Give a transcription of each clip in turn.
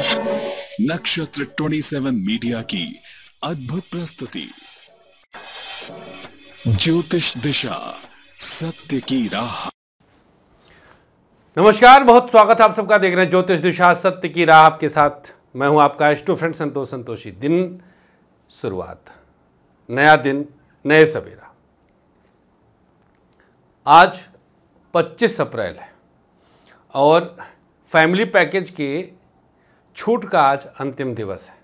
नक्षत्र 27 मीडिया की अद्भुत प्रस्तुति ज्योतिष दिशा सत्य की राह नमस्कार बहुत स्वागत है आप सबका देख रहे हैं ज्योतिष दिशा सत्य की राह आपके साथ मैं हूं आपका एस्टो फ्रेंड संतोष संतोषी दिन शुरुआत नया दिन नए सवेरा आज 25 अप्रैल है और फैमिली पैकेज के छूट का आज अंतिम दिवस है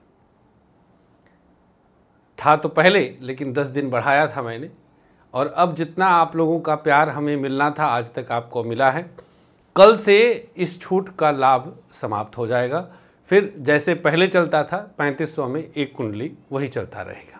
था तो पहले लेकिन दस दिन बढ़ाया था मैंने और अब जितना आप लोगों का प्यार हमें मिलना था आज तक आपको मिला है कल से इस छूट का लाभ समाप्त हो जाएगा फिर जैसे पहले चलता था पैंतीस सौ में एक कुंडली वही चलता रहेगा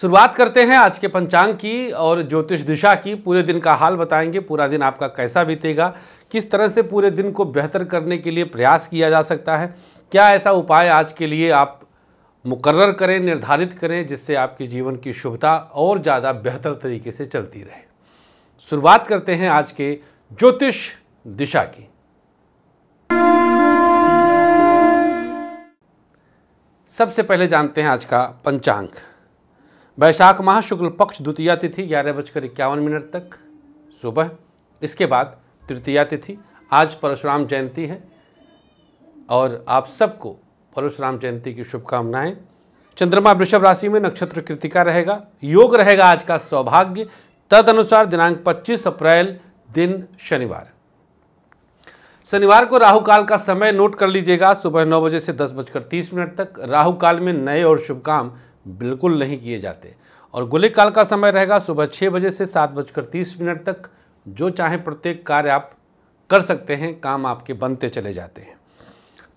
शुरुआत करते हैं आज के पंचांग की और ज्योतिष दिशा की पूरे दिन का हाल बताएंगे पूरा दिन आपका कैसा बीतेगा किस तरह से पूरे दिन को बेहतर करने के लिए प्रयास किया जा सकता है क्या ऐसा उपाय आज के लिए आप मुकर्र करें निर्धारित करें जिससे आपके जीवन की शुभता और ज़्यादा बेहतर तरीके से चलती रहे शुरुआत करते हैं आज के ज्योतिष दिशा की सबसे पहले जानते हैं आज का पंचांग वैशाख माह शुक्ल पक्ष द्वितीया तिथि ग्यारह बजकर इक्यावन मिनट तक सुबह इसके बाद तृतीया तिथि आज परशुराम जयंती है और आप सबको परशुराम जयंती की शुभकामनाएं चंद्रमा वृषभ राशि में नक्षत्र कृतिका रहेगा योग रहेगा आज का सौभाग्य तद अनुसार दिनांक 25 अप्रैल दिन शनिवार शनिवार को राहु काल का समय नोट कर लीजिएगा सुबह नौ बजे से दस बजकर तीस मिनट तक राहु काल में नए और शुभ काम बिल्कुल नहीं किए जाते और गोले काल का समय रहेगा सुबह छः बजे से सात बजकर तीस मिनट तक जो चाहे प्रत्येक कार्य आप कर सकते हैं काम आपके बनते चले जाते हैं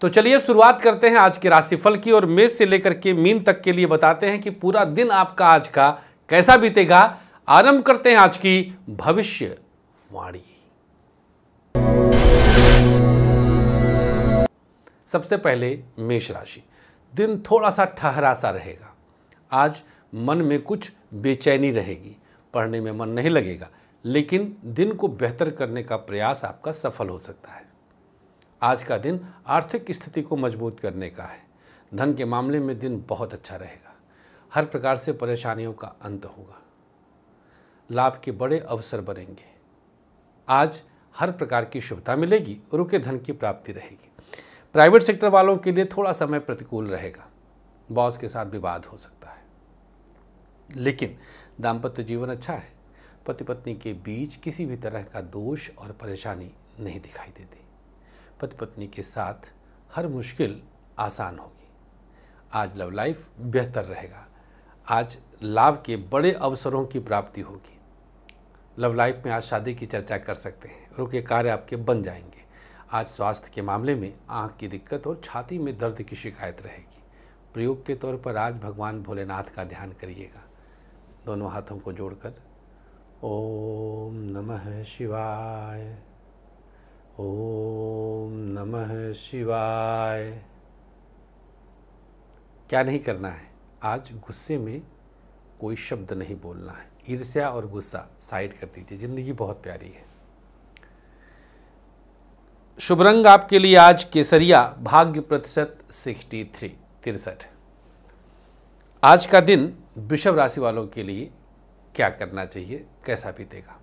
तो चलिए अब शुरुआत करते हैं आज के राशिफल की और मेष से लेकर के मीन तक के लिए बताते हैं कि पूरा दिन आपका आज का कैसा बीतेगा आरंभ करते हैं आज की भविष्य वाणी सबसे पहले मेष राशि दिन थोड़ा सा ठहरा सा रहेगा आज मन में कुछ बेचैनी रहेगी पढ़ने में मन नहीं लगेगा लेकिन दिन को बेहतर करने का प्रयास आपका सफल हो सकता है आज का दिन आर्थिक स्थिति को मजबूत करने का है धन के मामले में दिन बहुत अच्छा रहेगा हर प्रकार से परेशानियों का अंत होगा लाभ के बड़े अवसर बनेंगे आज हर प्रकार की शुभता मिलेगी रुके धन की प्राप्ति रहेगी प्राइवेट सेक्टर वालों के लिए थोड़ा समय प्रतिकूल रहेगा बॉस के साथ विवाद हो सकता है लेकिन दाम्पत्य जीवन अच्छा है पति पत्नी के बीच किसी भी तरह का दोष और परेशानी नहीं दिखाई देती पति पत्नी के साथ हर मुश्किल आसान होगी आज लव लाइफ बेहतर रहेगा आज लाभ के बड़े अवसरों की प्राप्ति होगी लव लाइफ में आज शादी की चर्चा कर सकते हैं और कार्य आपके बन जाएंगे आज स्वास्थ्य के मामले में आँख की दिक्कत और छाती में दर्द की शिकायत रहेगी प्रयोग के तौर पर आज भगवान भोलेनाथ का ध्यान करिएगा दोनों हाथों को जोड़कर ओम नमः शिवाय ओम नमः शिवाय क्या नहीं करना है आज गुस्से में कोई शब्द नहीं बोलना है ईर्ष्या और गुस्सा साइड कर दीजिए ज़िंदगी बहुत प्यारी है शुभ रंग आपके लिए आज केसरिया भाग्य प्रतिशत सिक्सटी थ्री तिरसठ आज का दिन वृषभ राशि वालों के लिए क्या करना चाहिए कैसा बीतेगा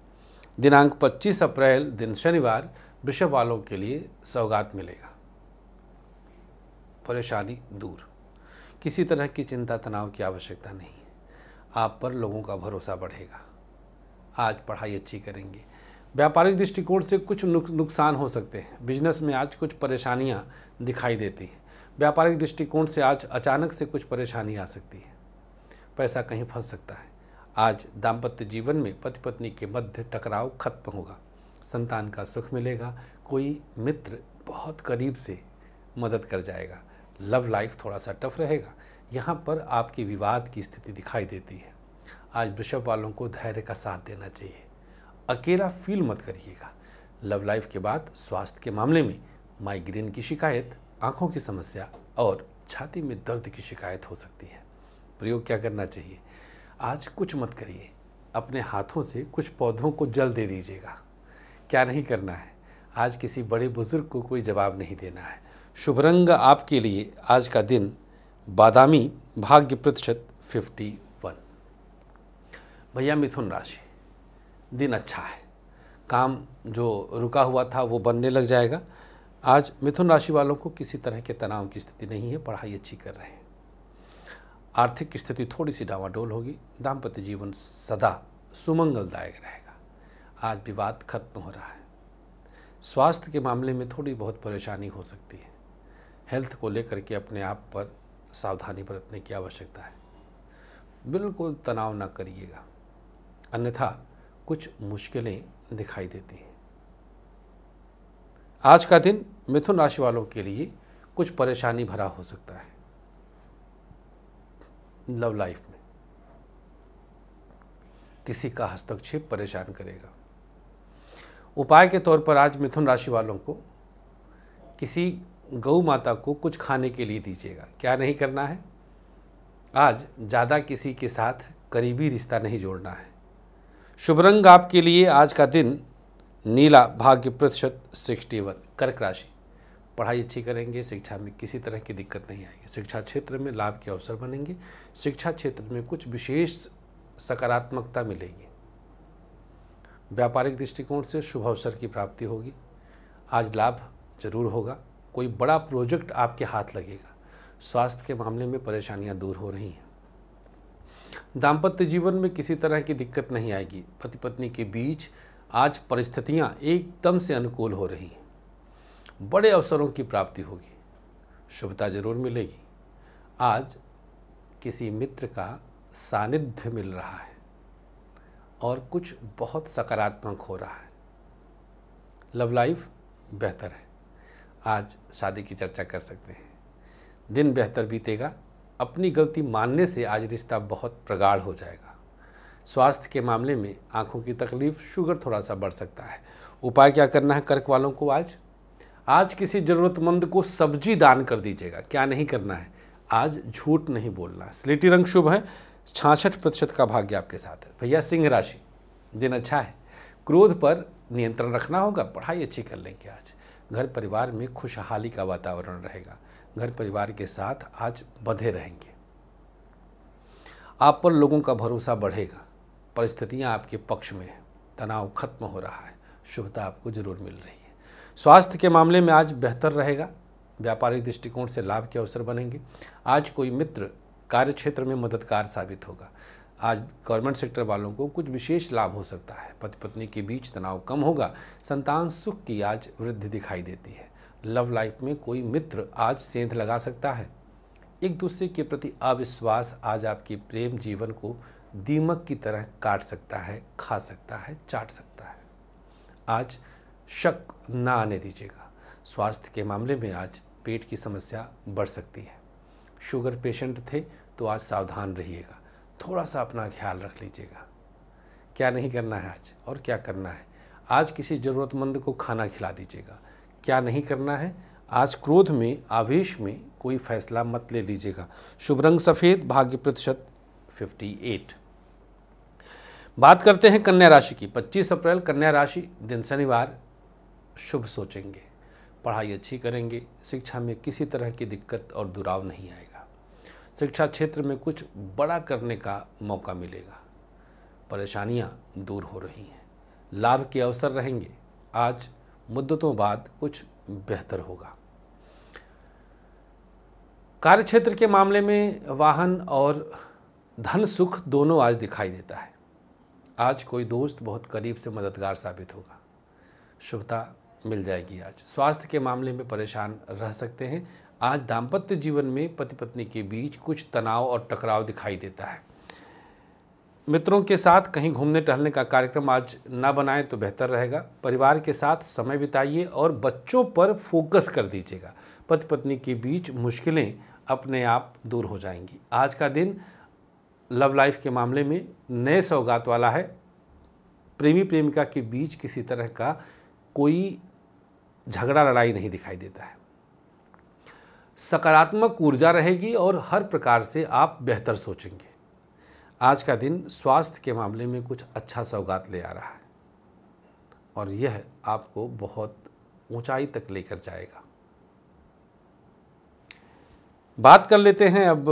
दिनांक 25 अप्रैल दिन शनिवार वृषभ वालों के लिए सौगात मिलेगा परेशानी दूर किसी तरह की चिंता तनाव की आवश्यकता नहीं है आप पर लोगों का भरोसा बढ़ेगा आज पढ़ाई अच्छी करेंगे व्यापारिक दृष्टिकोण से कुछ नुक, नुकसान हो सकते हैं बिजनेस में आज कुछ परेशानियां दिखाई देती हैं व्यापारिक दृष्टिकोण से आज अचानक से कुछ परेशानी आ सकती है पैसा कहीं फंस सकता है आज दाम्पत्य जीवन में पति पत्नी के मध्य टकराव खत्म होगा संतान का सुख मिलेगा कोई मित्र बहुत करीब से मदद कर जाएगा लव लाइफ थोड़ा सा टफ रहेगा यहाँ पर आपके विवाद की स्थिति दिखाई देती है आज वृषभ वालों को धैर्य का साथ देना चाहिए अकेला फील मत करिएगा लव लाइफ के बाद स्वास्थ्य के मामले में माइग्रेन की शिकायत आँखों की समस्या और छाती में दर्द की शिकायत हो सकती है प्रयोग क्या करना चाहिए आज कुछ मत करिए अपने हाथों से कुछ पौधों को जल दे दीजिएगा क्या नहीं करना है आज किसी बड़े बुज़ुर्ग को कोई जवाब नहीं देना है शुभ रंग आपके लिए आज का दिन बादामी भाग्य प्रतिशत फिफ्टी वन भैया मिथुन राशि दिन अच्छा है काम जो रुका हुआ था वो बनने लग जाएगा आज मिथुन राशि वालों को किसी तरह के तनाव की स्थिति नहीं है पढ़ाई अच्छी कर रहे हैं आर्थिक स्थिति थोड़ी सी डावाडोल होगी दाम्पत्य जीवन सदा सुमंगलदायक रहेगा आज विवाद खत्म हो रहा है स्वास्थ्य के मामले में थोड़ी बहुत परेशानी हो सकती है हेल्थ को लेकर के अपने आप पर सावधानी बरतने की आवश्यकता है बिल्कुल तनाव ना करिएगा अन्यथा कुछ मुश्किलें दिखाई देती हैं आज का दिन मिथुन राशि वालों के लिए कुछ परेशानी भरा हो सकता है लव लाइफ में किसी का हस्तक्षेप परेशान करेगा उपाय के तौर पर आज मिथुन राशि वालों को किसी गौ माता को कुछ खाने के लिए दीजिएगा क्या नहीं करना है आज ज़्यादा किसी के साथ करीबी रिश्ता नहीं जोड़ना है शुभ रंग आपके लिए आज का दिन नीला भाग्य प्रतिशत सिक्सटी वन कर्क राशि पढ़ाई अच्छी करेंगे शिक्षा में किसी तरह की दिक्कत नहीं आएगी शिक्षा क्षेत्र में लाभ के अवसर बनेंगे शिक्षा क्षेत्र में कुछ विशेष सकारात्मकता मिलेगी व्यापारिक दृष्टिकोण से शुभ अवसर की प्राप्ति होगी आज लाभ जरूर होगा कोई बड़ा प्रोजेक्ट आपके हाथ लगेगा स्वास्थ्य के मामले में परेशानियां दूर हो रही हैं दाम्पत्य जीवन में किसी तरह की दिक्कत नहीं आएगी पति पत्नी के बीच आज परिस्थितियां एकदम से अनुकूल हो रही हैं बड़े अवसरों की प्राप्ति होगी शुभता जरूर मिलेगी आज किसी मित्र का सानिध्य मिल रहा है और कुछ बहुत सकारात्मक हो रहा है लव लाइफ बेहतर है आज शादी की चर्चा कर सकते हैं दिन बेहतर बीतेगा अपनी गलती मानने से आज रिश्ता बहुत प्रगाढ़ हो जाएगा स्वास्थ्य के मामले में आंखों की तकलीफ शुगर थोड़ा सा बढ़ सकता है उपाय क्या करना है कर्क वालों को आज आज किसी ज़रूरतमंद को सब्जी दान कर दीजिएगा क्या नहीं करना है आज झूठ नहीं बोलना स्लेटी रंग शुभ है छाछठ प्रतिशत का भाग्य आपके साथ है भैया सिंह राशि दिन अच्छा है क्रोध पर नियंत्रण रखना होगा पढ़ाई अच्छी कर लेंगे आज घर परिवार में खुशहाली का वातावरण रहेगा घर परिवार के साथ आज बधे रहेंगे आप पर लोगों का भरोसा बढ़ेगा परिस्थितियाँ आपके पक्ष में हैं तनाव खत्म हो रहा है शुभता आपको जरूर मिल रही स्वास्थ्य के मामले में आज बेहतर रहेगा व्यापारिक दृष्टिकोण से लाभ के अवसर बनेंगे आज कोई मित्र कार्य क्षेत्र में मददगार साबित होगा आज गवर्नमेंट सेक्टर वालों को कुछ विशेष लाभ हो सकता है पति पत्नी के बीच तनाव कम होगा संतान सुख की आज वृद्धि दिखाई देती है लव लाइफ में कोई मित्र आज सेंध लगा सकता है एक दूसरे के प्रति अविश्वास आज आपके प्रेम जीवन को दीमक की तरह काट सकता है खा सकता है चाट सकता है आज शक ना आने दीजिएगा स्वास्थ्य के मामले में आज पेट की समस्या बढ़ सकती है शुगर पेशेंट थे तो आज सावधान रहिएगा थोड़ा सा अपना ख्याल रख लीजिएगा क्या नहीं करना है आज और क्या करना है आज किसी ज़रूरतमंद को खाना खिला दीजिएगा क्या नहीं करना है आज क्रोध में आवेश में कोई फैसला मत ले लीजिएगा शुभ रंग सफ़ेद भाग्य प्रतिशत 58 बात करते हैं कन्या राशि की 25 अप्रैल कन्या राशि दिन शनिवार शुभ सोचेंगे पढ़ाई अच्छी करेंगे शिक्षा में किसी तरह की दिक्कत और दुराव नहीं आएगा शिक्षा क्षेत्र में कुछ बड़ा करने का मौका मिलेगा परेशानियां दूर हो रही हैं लाभ के अवसर रहेंगे आज मुद्दतों बाद कुछ बेहतर होगा कार्य क्षेत्र के मामले में वाहन और धन सुख दोनों आज दिखाई देता है आज कोई दोस्त बहुत करीब से मददगार साबित होगा शुभता मिल जाएगी आज स्वास्थ्य के मामले में परेशान रह सकते हैं आज दाम्पत्य जीवन में पति पत्नी के बीच कुछ तनाव और टकराव दिखाई देता है मित्रों के साथ कहीं घूमने टहलने का कार्यक्रम आज ना बनाएं तो बेहतर रहेगा परिवार के साथ समय बिताइए और बच्चों पर फोकस कर दीजिएगा पति पत्नी के बीच मुश्किलें अपने आप दूर हो जाएंगी आज का दिन लव लाइफ के मामले में नए सौगात वाला है प्रेमी प्रेमिका के बीच किसी तरह का कोई झगड़ा लड़ाई नहीं दिखाई देता है सकारात्मक ऊर्जा रहेगी और हर प्रकार से आप बेहतर सोचेंगे आज का दिन स्वास्थ्य के मामले में कुछ अच्छा सौगात ले आ रहा है और यह आपको बहुत ऊंचाई तक लेकर जाएगा बात कर लेते हैं अब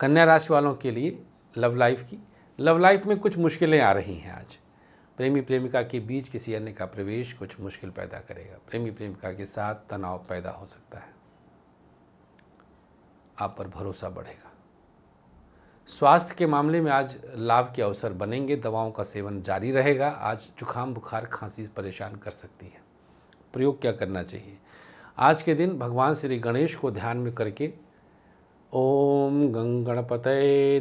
कन्या राशि वालों के लिए लव लाइफ की लव लाइफ में कुछ मुश्किलें आ रही हैं आज प्रेमी प्रेमिका के बीच किसी अन्य का प्रवेश कुछ मुश्किल पैदा करेगा प्रेमी प्रेमिका के साथ तनाव पैदा हो सकता है आप पर भरोसा बढ़ेगा स्वास्थ्य के मामले में आज लाभ के अवसर बनेंगे दवाओं का सेवन जारी रहेगा आज जुखाम बुखार खांसी परेशान कर सकती है प्रयोग क्या करना चाहिए आज के दिन भगवान श्री गणेश को ध्यान में करके ओम गंग गणपत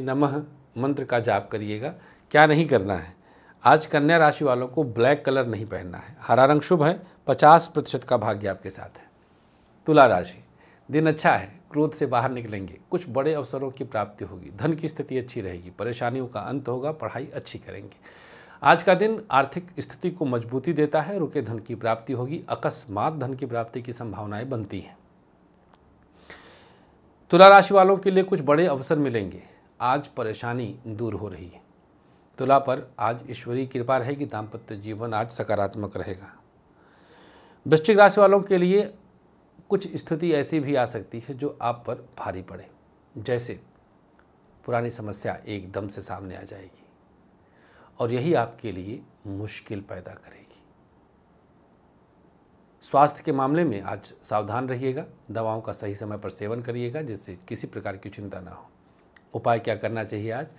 नमः मंत्र का जाप करिएगा क्या नहीं करना है आज कन्या राशि वालों को ब्लैक कलर नहीं पहनना है हरा रंग शुभ है पचास प्रतिशत का भाग्य आपके साथ है तुला राशि दिन अच्छा है क्रोध से बाहर निकलेंगे कुछ बड़े अवसरों की प्राप्ति होगी धन की स्थिति अच्छी रहेगी परेशानियों का अंत होगा पढ़ाई अच्छी करेंगे आज का दिन आर्थिक स्थिति को मजबूती देता है रुके धन की प्राप्ति होगी अकस्मात धन की प्राप्ति की संभावनाएं बनती हैं तुला राशि वालों के लिए कुछ बड़े अवसर मिलेंगे आज परेशानी दूर हो रही है तुला पर आज ईश्वरीय कृपा रहेगी दाम्पत्य जीवन आज सकारात्मक रहेगा वृश्चिक राशि वालों के लिए कुछ स्थिति ऐसी भी आ सकती है जो आप पर भारी पड़े जैसे पुरानी समस्या एकदम से सामने आ जाएगी और यही आपके लिए मुश्किल पैदा करेगी स्वास्थ्य के मामले में आज सावधान रहिएगा दवाओं का सही समय पर सेवन करिएगा जिससे किसी प्रकार की चिंता ना हो उपाय क्या करना चाहिए आज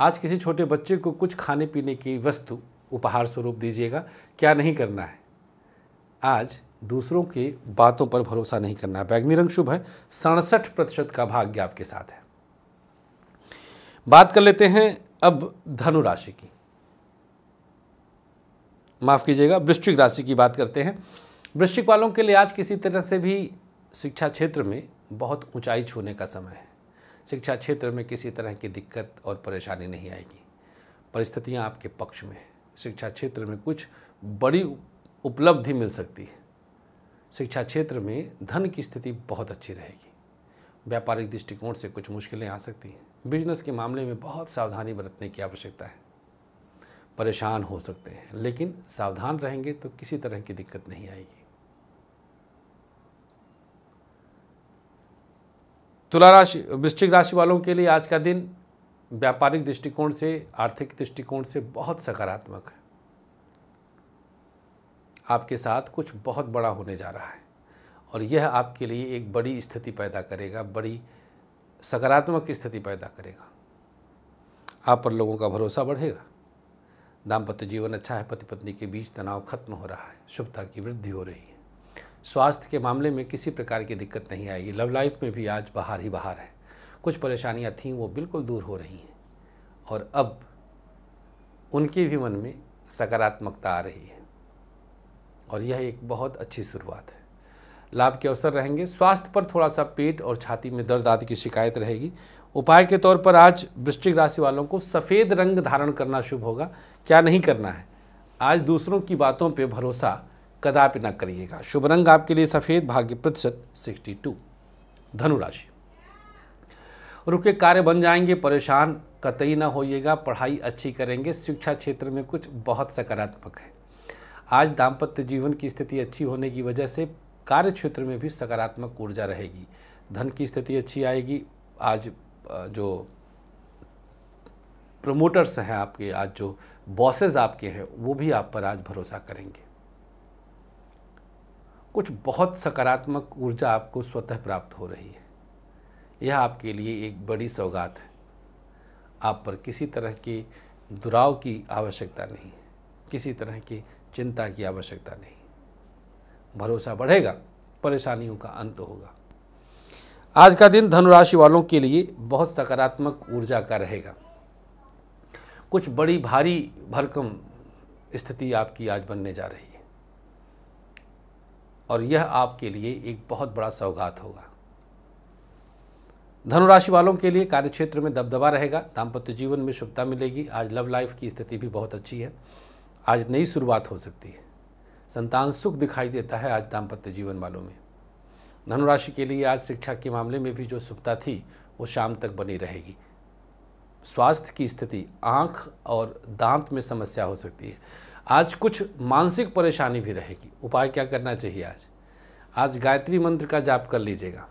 आज किसी छोटे बच्चे को कुछ खाने पीने की वस्तु उपहार स्वरूप दीजिएगा क्या नहीं करना है आज दूसरों की बातों पर भरोसा नहीं करना है बैगनी रंग शुभ है सड़सठ प्रतिशत का भाग्य आपके साथ है बात कर लेते हैं अब धनु राशि की माफ़ कीजिएगा वृश्चिक राशि की बात करते हैं वृश्चिक वालों के लिए आज किसी तरह से भी शिक्षा क्षेत्र में बहुत ऊंचाई छूने का समय है शिक्षा क्षेत्र में किसी तरह की दिक्कत और परेशानी नहीं आएगी परिस्थितियाँ आपके पक्ष में शिक्षा क्षेत्र में कुछ बड़ी उपलब्धि मिल सकती है शिक्षा क्षेत्र में धन की स्थिति बहुत अच्छी रहेगी व्यापारिक दृष्टिकोण से कुछ मुश्किलें आ सकती हैं बिजनेस के मामले में बहुत सावधानी बरतने की आवश्यकता है परेशान हो सकते हैं लेकिन सावधान रहेंगे तो किसी तरह की दिक्कत नहीं आएगी तुला राशि वृश्चिक राशि वालों के लिए आज का दिन व्यापारिक दृष्टिकोण से आर्थिक दृष्टिकोण से बहुत सकारात्मक है आपके साथ कुछ बहुत बड़ा होने जा रहा है और यह आपके लिए एक बड़ी स्थिति पैदा करेगा बड़ी सकारात्मक स्थिति पैदा करेगा आप पर लोगों का भरोसा बढ़ेगा दाम्पत्य जीवन अच्छा है पति पत्नी के बीच तनाव खत्म हो रहा है शुभता की वृद्धि हो रही है स्वास्थ्य के मामले में किसी प्रकार की दिक्कत नहीं आएगी लव लाइफ में भी आज बाहर ही बाहर है कुछ परेशानियाँ थीं वो बिल्कुल दूर हो रही हैं और अब उनके भी मन में सकारात्मकता आ रही है और यह एक बहुत अच्छी शुरुआत है लाभ के अवसर रहेंगे स्वास्थ्य पर थोड़ा सा पेट और छाती में दर्द आदि की शिकायत रहेगी उपाय के तौर पर आज वृश्चिक राशि वालों को सफ़ेद रंग धारण करना शुभ होगा क्या नहीं करना है आज दूसरों की बातों पर भरोसा कदापि ना करिएगा शुभ रंग आपके लिए सफ़ेद भाग्य प्रतिशत सिक्सटी टू धनुराशि रुके कार्य बन जाएंगे परेशान कतई ना होइएगा पढ़ाई अच्छी करेंगे शिक्षा क्षेत्र में कुछ बहुत सकारात्मक है आज दाम्पत्य जीवन की स्थिति अच्छी होने की वजह से कार्य क्षेत्र में भी सकारात्मक ऊर्जा रहेगी धन की स्थिति अच्छी आएगी आज जो प्रमोटर्स हैं आपके आज जो बॉसेस आपके हैं वो भी आप पर आज भरोसा करेंगे कुछ बहुत सकारात्मक ऊर्जा आपको स्वतः प्राप्त हो रही है यह आपके लिए एक बड़ी सौगात है आप पर किसी तरह की दुराव की आवश्यकता नहीं किसी तरह की चिंता की आवश्यकता नहीं भरोसा बढ़ेगा परेशानियों का अंत होगा आज का दिन धनुराशि वालों के लिए बहुत सकारात्मक ऊर्जा का रहेगा कुछ बड़ी भारी भरकम स्थिति आपकी आज बनने जा रही है और यह आपके लिए एक बहुत बड़ा सौगात होगा धनुराशि वालों के लिए कार्यक्षेत्र में दबदबा रहेगा दाम्पत्य जीवन में शुभता मिलेगी आज लव लाइफ की स्थिति भी बहुत अच्छी है आज नई शुरुआत हो सकती है संतान सुख दिखाई देता है आज दाम्पत्य जीवन वालों में धनुराशि के लिए आज शिक्षा के मामले में भी जो शुभता थी वो शाम तक बनी रहेगी स्वास्थ्य की स्थिति आँख और दांत में समस्या हो सकती है आज कुछ मानसिक परेशानी भी रहेगी उपाय क्या करना चाहिए आज आज गायत्री मंत्र का जाप कर लीजिएगा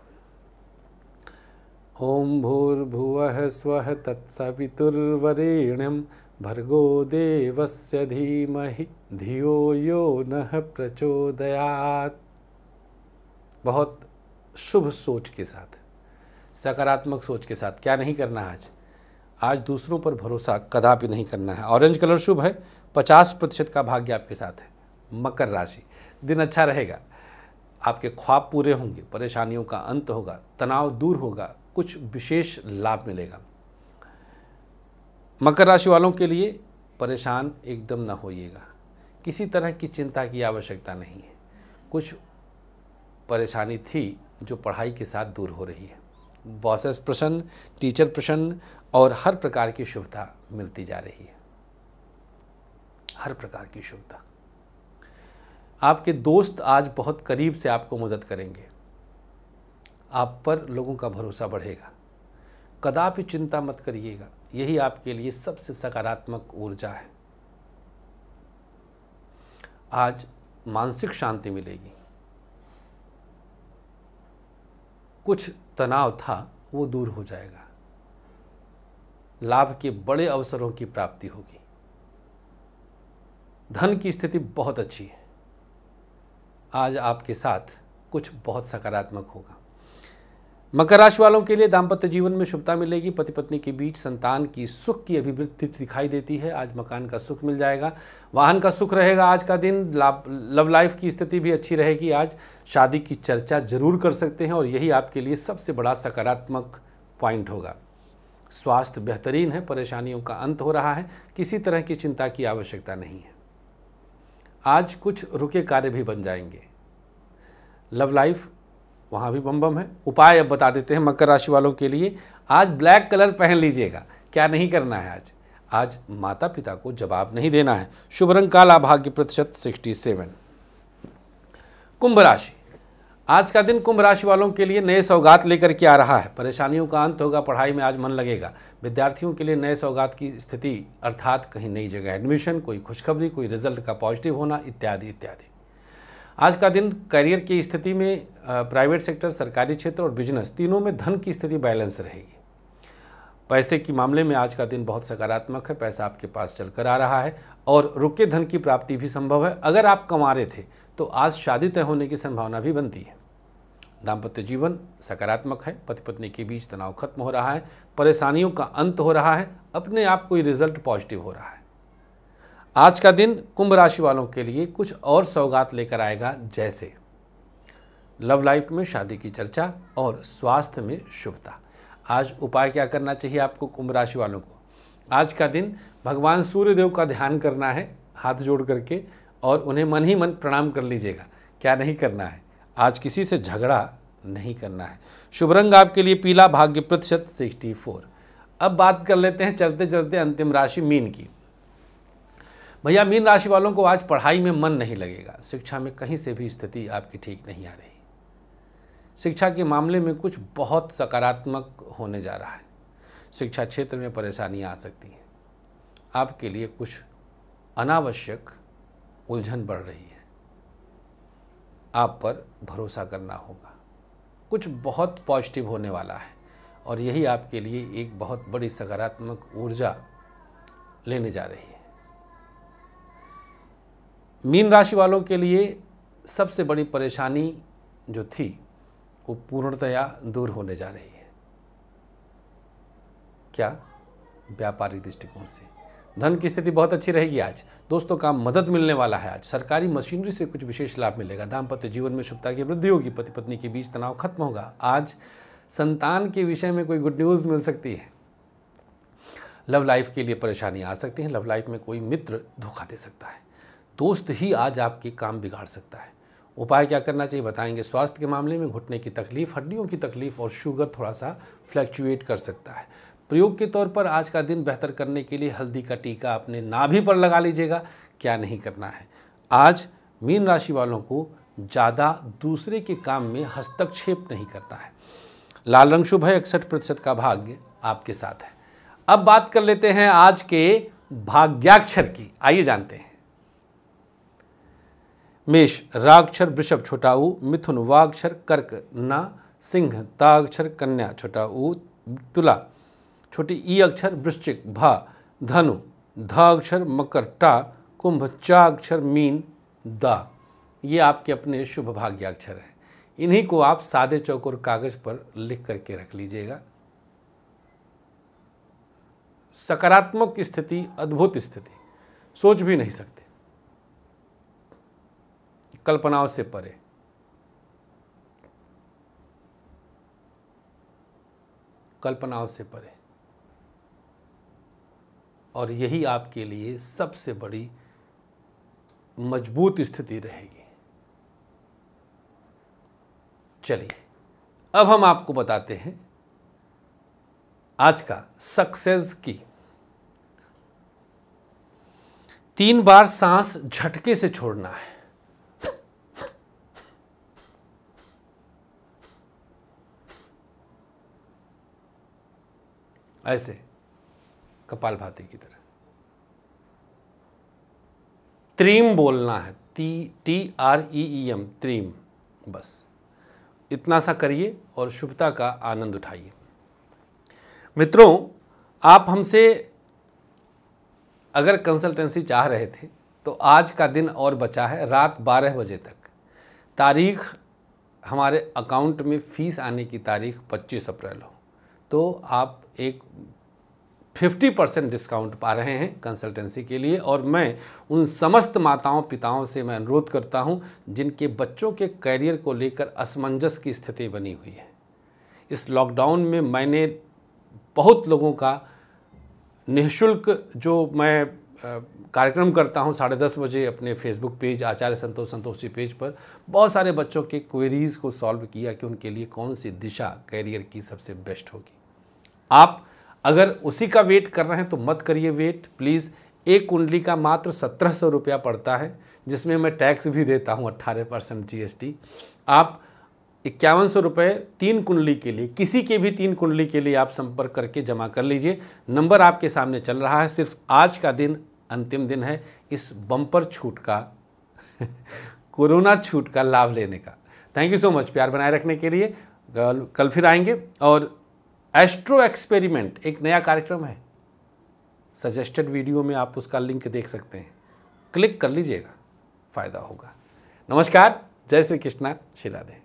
ओम भूर्भुव स्व तत्सवितुर्वरेण्यम भर्गो देवस्य धीमहि धियो यो न प्रचोदयात बहुत शुभ सोच के साथ सकारात्मक सोच के साथ क्या नहीं करना आज आज दूसरों पर भरोसा कदापि नहीं करना है ऑरेंज कलर शुभ है पचास प्रतिशत का भाग्य आपके साथ है मकर राशि दिन अच्छा रहेगा आपके ख्वाब पूरे होंगे परेशानियों का अंत होगा तनाव दूर होगा कुछ विशेष लाभ मिलेगा मकर राशि वालों के लिए परेशान एकदम ना होइएगा किसी तरह की चिंता की आवश्यकता नहीं है कुछ परेशानी थी जो पढ़ाई के साथ दूर हो रही है बॉसेस प्रसन्न टीचर प्रसन्न और हर प्रकार की सुविधा मिलती जा रही है हर प्रकार की शुभता आपके दोस्त आज बहुत करीब से आपको मदद करेंगे आप पर लोगों का भरोसा बढ़ेगा कदापि चिंता मत करिएगा यही आपके लिए सबसे सकारात्मक ऊर्जा है आज मानसिक शांति मिलेगी कुछ तनाव था वो दूर हो जाएगा लाभ के बड़े अवसरों की प्राप्ति होगी धन की स्थिति बहुत अच्छी है आज आपके साथ कुछ बहुत सकारात्मक होगा मकर राशि वालों के लिए दाम्पत्य जीवन में शुभता मिलेगी पति पत्नी के बीच संतान की सुख की अभिवृद्धि दिखाई देती है आज मकान का सुख मिल जाएगा वाहन का सुख रहेगा आज का दिन लव लाइफ की स्थिति भी अच्छी रहेगी आज शादी की चर्चा जरूर कर सकते हैं और यही आपके लिए सबसे बड़ा सकारात्मक पॉइंट होगा स्वास्थ्य बेहतरीन है परेशानियों का अंत हो रहा है किसी तरह की चिंता की आवश्यकता नहीं है आज कुछ रुके कार्य भी बन जाएंगे लव लाइफ वहाँ भी बम बम है उपाय अब बता देते हैं मकर राशि वालों के लिए आज ब्लैक कलर पहन लीजिएगा क्या नहीं करना है आज आज माता पिता को जवाब नहीं देना है शुभ रंग काला भाग्य प्रतिशत सिक्सटी सेवन कुंभ राशि आज का दिन कुंभ राशि वालों के लिए नए सौगात लेकर के आ रहा है परेशानियों का अंत होगा पढ़ाई में आज मन लगेगा विद्यार्थियों के लिए नए सौगात की स्थिति अर्थात कहीं नई जगह एडमिशन कोई खुशखबरी कोई रिजल्ट का पॉजिटिव होना इत्यादि इत्यादि आज का दिन करियर की स्थिति में प्राइवेट सेक्टर सरकारी क्षेत्र और बिजनेस तीनों में धन की स्थिति बैलेंस रहेगी पैसे के मामले में आज का दिन बहुत सकारात्मक है पैसा आपके पास चल कर आ रहा है और रुके धन की प्राप्ति भी संभव है अगर आप कमा रहे थे तो आज शादी तय होने की संभावना भी बनती है दाम्पत्य जीवन सकारात्मक है पति पत्नी के बीच तनाव खत्म हो रहा है परेशानियों का अंत हो रहा है अपने आप को रिजल्ट पॉजिटिव हो रहा है आज का दिन कुंभ राशि वालों के लिए कुछ और सौगात लेकर आएगा जैसे लव लाइफ में शादी की चर्चा और स्वास्थ्य में शुभता आज उपाय क्या करना चाहिए आपको कुंभ राशि वालों को आज का दिन भगवान सूर्यदेव का ध्यान करना है हाथ जोड़ करके और उन्हें मन ही मन प्रणाम कर लीजिएगा क्या नहीं करना है आज किसी से झगड़ा नहीं करना है शुभ रंग आपके लिए पीला भाग्य प्रतिशत सिक्सटी फोर अब बात कर लेते हैं चलते चलते अंतिम राशि मीन की भैया मीन राशि वालों को आज पढ़ाई में मन नहीं लगेगा शिक्षा में कहीं से भी स्थिति आपकी ठीक नहीं आ रही शिक्षा के मामले में कुछ बहुत सकारात्मक होने जा रहा है शिक्षा क्षेत्र में परेशानियाँ आ सकती हैं आपके लिए कुछ अनावश्यक उलझन बढ़ रही है आप पर भरोसा करना होगा कुछ बहुत पॉजिटिव होने वाला है और यही आपके लिए एक बहुत बड़ी सकारात्मक ऊर्जा लेने जा रही है मीन राशि वालों के लिए सबसे बड़ी परेशानी जो थी वो पूर्णतया दूर होने जा रही है क्या व्यापारिक दृष्टिकोण से धन की स्थिति बहुत अच्छी रहेगी आज दोस्तों काम मदद मिलने वाला है आज सरकारी मशीनरी से कुछ विशेष लाभ मिलेगा दाम्पत्य जीवन में शुभता की वृद्धि होगी पति पत्नी के बीच तनाव खत्म होगा आज संतान के विषय में कोई गुड न्यूज़ मिल सकती है लव लाइफ के लिए परेशानी आ सकती है लव लाइफ में कोई मित्र धोखा दे सकता है दोस्त ही आज आपके काम बिगाड़ सकता है उपाय क्या करना चाहिए बताएंगे स्वास्थ्य के मामले में घुटने की तकलीफ हड्डियों की तकलीफ और शुगर थोड़ा सा फ्लैक्चुएट कर सकता है प्रयोग के तौर पर आज का दिन बेहतर करने के लिए हल्दी का टीका अपने नाभि पर लगा लीजिएगा क्या नहीं करना है आज मीन राशि वालों को ज़्यादा दूसरे के काम में हस्तक्षेप नहीं करना है लाल रंग शुभ है इकसठ प्रतिशत का भाग्य आपके साथ है अब बात कर लेते हैं आज के भाग्याक्षर की आइए जानते हैं मेष राक्षर वृषभ छोटा ऊ मिथुन वाक्षर कर्क ना सिंह ताक्षर कन्या छोटा ऊ तुला छोटे ई अक्षर वृश्चिक भा धनु ध अक्षर मकर टा कुंभ चा अक्षर मीन द ये आपके अपने शुभ भाग्याक्षर हैं इन्हीं को आप सादे चौक और कागज पर लिख करके रख लीजिएगा सकारात्मक स्थिति अद्भुत स्थिति सोच भी नहीं सकते कल्पनाओं से परे कल्पनाओं से परे और यही आपके लिए सबसे बड़ी मजबूत स्थिति रहेगी चलिए अब हम आपको बताते हैं आज का सक्सेस की तीन बार सांस झटके से छोड़ना है ऐसे कपाल भाती की तरह त्रीम बोलना है T T R E E M त्रीम बस इतना सा करिए और शुभता का आनंद उठाइए मित्रों आप हमसे अगर कंसल्टेंसी चाह रहे थे तो आज का दिन और बचा है रात 12 बजे तक तारीख हमारे अकाउंट में फ़ीस आने की तारीख 25 अप्रैल हो तो आप एक फिफ्टी परसेंट डिस्काउंट पा रहे हैं कंसल्टेंसी के लिए और मैं उन समस्त माताओं पिताओं से मैं अनुरोध करता हूं जिनके बच्चों के कैरियर को लेकर असमंजस की स्थिति बनी हुई है इस लॉकडाउन में मैंने बहुत लोगों का निःशुल्क जो मैं कार्यक्रम करता हूं साढ़े दस बजे अपने Facebook page Acharya Santosh Santoshi page पर बहुत सारे बच्चों के क्वेरीज़ को सॉल्व किया कि उनके लिए कौन सी दिशा कैरियर की सबसे बेस्ट होगी आप अगर उसी का वेट कर रहे हैं तो मत करिए वेट प्लीज़ एक कुंडली का मात्र सत्रह सौ रुपया पड़ता है जिसमें मैं टैक्स भी देता हूँ अट्ठारह परसेंट जी आप इक्यावन सौ रुपये तीन कुंडली के लिए किसी के भी तीन कुंडली के लिए आप संपर्क करके जमा कर लीजिए नंबर आपके सामने चल रहा है सिर्फ आज का दिन अंतिम दिन है इस बम्पर छूट का कोरोना छूट का लाभ लेने का थैंक यू सो मच प्यार बनाए रखने के लिए कल कल फिर आएंगे और एस्ट्रो एक्सपेरिमेंट एक नया कार्यक्रम है सजेस्टेड वीडियो में आप उसका लिंक देख सकते हैं क्लिक कर लीजिएगा फायदा होगा नमस्कार जय श्री कृष्णा शिला राधे